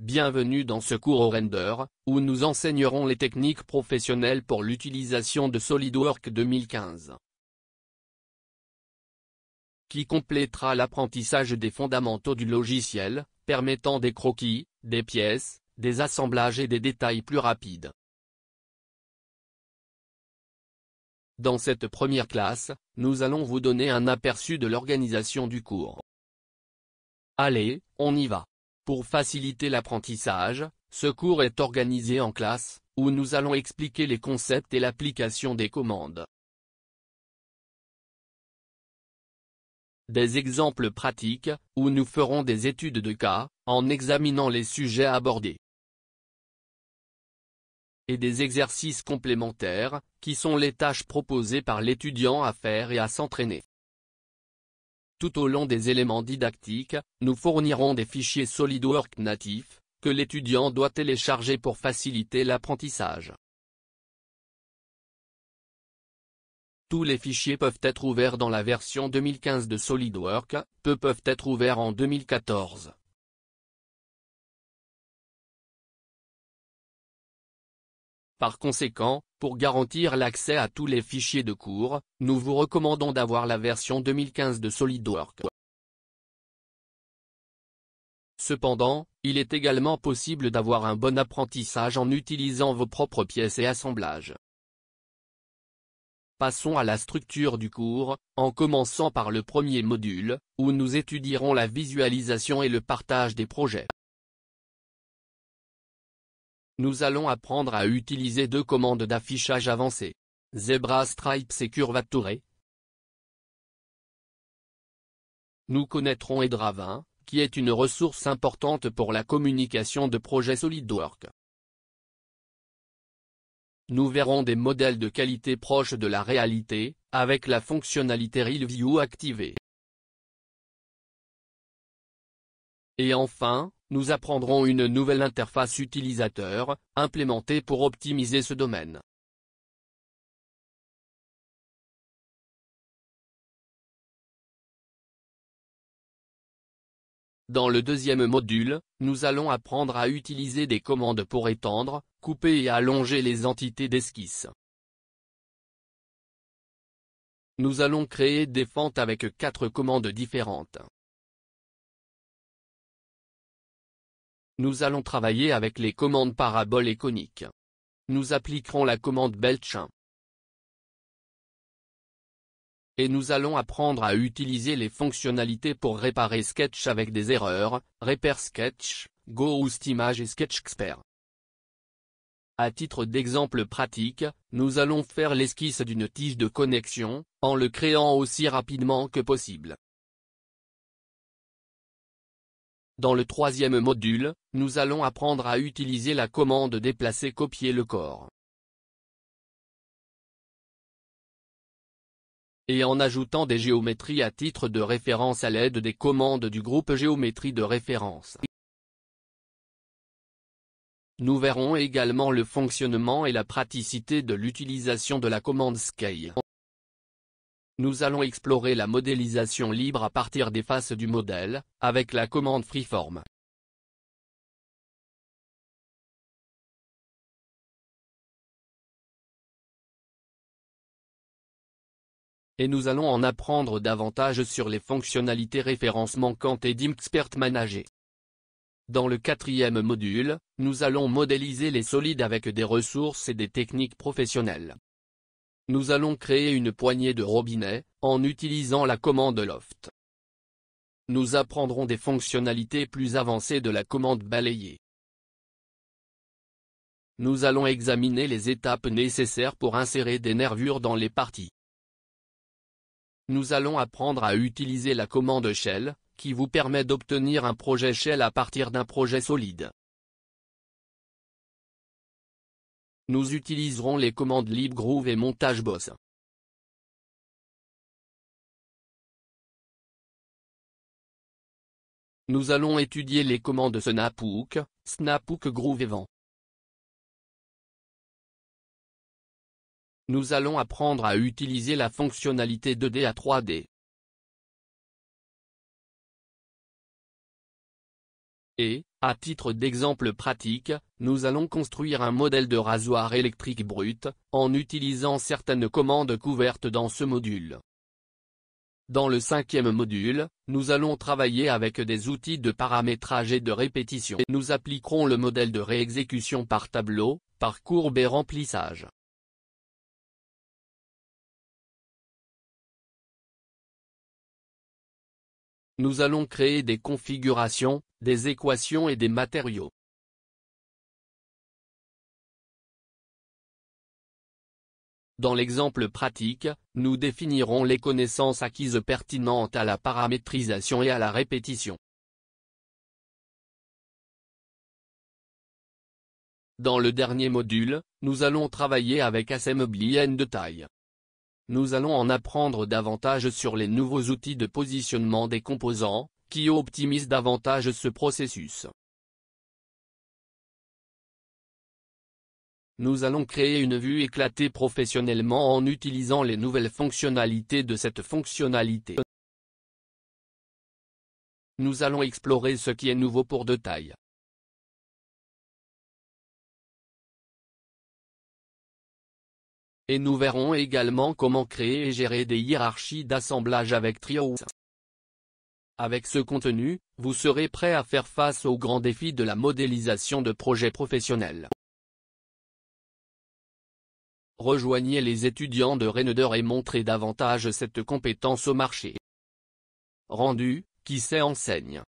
Bienvenue dans ce cours au render, où nous enseignerons les techniques professionnelles pour l'utilisation de SolidWorks 2015. Qui complétera l'apprentissage des fondamentaux du logiciel, permettant des croquis, des pièces, des assemblages et des détails plus rapides. Dans cette première classe, nous allons vous donner un aperçu de l'organisation du cours. Allez, on y va. Pour faciliter l'apprentissage, ce cours est organisé en classe, où nous allons expliquer les concepts et l'application des commandes. Des exemples pratiques, où nous ferons des études de cas, en examinant les sujets abordés. Et des exercices complémentaires, qui sont les tâches proposées par l'étudiant à faire et à s'entraîner. Tout au long des éléments didactiques, nous fournirons des fichiers SolidWorks natifs, que l'étudiant doit télécharger pour faciliter l'apprentissage. Tous les fichiers peuvent être ouverts dans la version 2015 de SolidWorks, peu peuvent être ouverts en 2014. Par conséquent, pour garantir l'accès à tous les fichiers de cours, nous vous recommandons d'avoir la version 2015 de SolidWorks. Cependant, il est également possible d'avoir un bon apprentissage en utilisant vos propres pièces et assemblages. Passons à la structure du cours, en commençant par le premier module, où nous étudierons la visualisation et le partage des projets. Nous allons apprendre à utiliser deux commandes d'affichage avancées. Zebra Stripes et Curvature. Nous connaîtrons Edravin, qui est une ressource importante pour la communication de projets SolidWorks. Nous verrons des modèles de qualité proches de la réalité, avec la fonctionnalité RealView activée. Et enfin, nous apprendrons une nouvelle interface utilisateur, implémentée pour optimiser ce domaine. Dans le deuxième module, nous allons apprendre à utiliser des commandes pour étendre, couper et allonger les entités d'esquisse. Nous allons créer des fentes avec quatre commandes différentes. Nous allons travailler avec les commandes paraboles et coniques. Nous appliquerons la commande Belchin. Et nous allons apprendre à utiliser les fonctionnalités pour réparer Sketch avec des erreurs, Repair Sketch, ou Image et Sketch Expert. À titre d'exemple pratique, nous allons faire l'esquisse d'une tige de connexion, en le créant aussi rapidement que possible. Dans le troisième module, nous allons apprendre à utiliser la commande déplacer copier le corps. Et en ajoutant des géométries à titre de référence à l'aide des commandes du groupe géométrie de référence. Nous verrons également le fonctionnement et la praticité de l'utilisation de la commande scale. Nous allons explorer la modélisation libre à partir des faces du modèle, avec la commande freeform. et nous allons en apprendre davantage sur les fonctionnalités référence manquantes et expert Manager. Dans le quatrième module, nous allons modéliser les solides avec des ressources et des techniques professionnelles. Nous allons créer une poignée de robinets, en utilisant la commande loft. Nous apprendrons des fonctionnalités plus avancées de la commande balayée. Nous allons examiner les étapes nécessaires pour insérer des nervures dans les parties. Nous allons apprendre à utiliser la commande shell, qui vous permet d'obtenir un projet shell à partir d'un projet solide. Nous utiliserons les commandes libgroove et montage Nous allons étudier les commandes snaphook, snaphook groove et vent. nous allons apprendre à utiliser la fonctionnalité 2D à 3D. Et, à titre d'exemple pratique, nous allons construire un modèle de rasoir électrique brut, en utilisant certaines commandes couvertes dans ce module. Dans le cinquième module, nous allons travailler avec des outils de paramétrage et de répétition. Et nous appliquerons le modèle de réexécution par tableau, par courbe et remplissage. nous allons créer des configurations, des équations et des matériaux. Dans l'exemple pratique, nous définirons les connaissances acquises pertinentes à la paramétrisation et à la répétition. Dans le dernier module, nous allons travailler avec assembly N de taille. Nous allons en apprendre davantage sur les nouveaux outils de positionnement des composants, qui optimisent davantage ce processus. Nous allons créer une vue éclatée professionnellement en utilisant les nouvelles fonctionnalités de cette fonctionnalité. Nous allons explorer ce qui est nouveau pour de Et nous verrons également comment créer et gérer des hiérarchies d'assemblage avec Trio. Avec ce contenu, vous serez prêt à faire face aux grands défis de la modélisation de projets professionnels. Rejoignez les étudiants de Reneder et montrez davantage cette compétence au marché. Rendu, qui sait enseigne.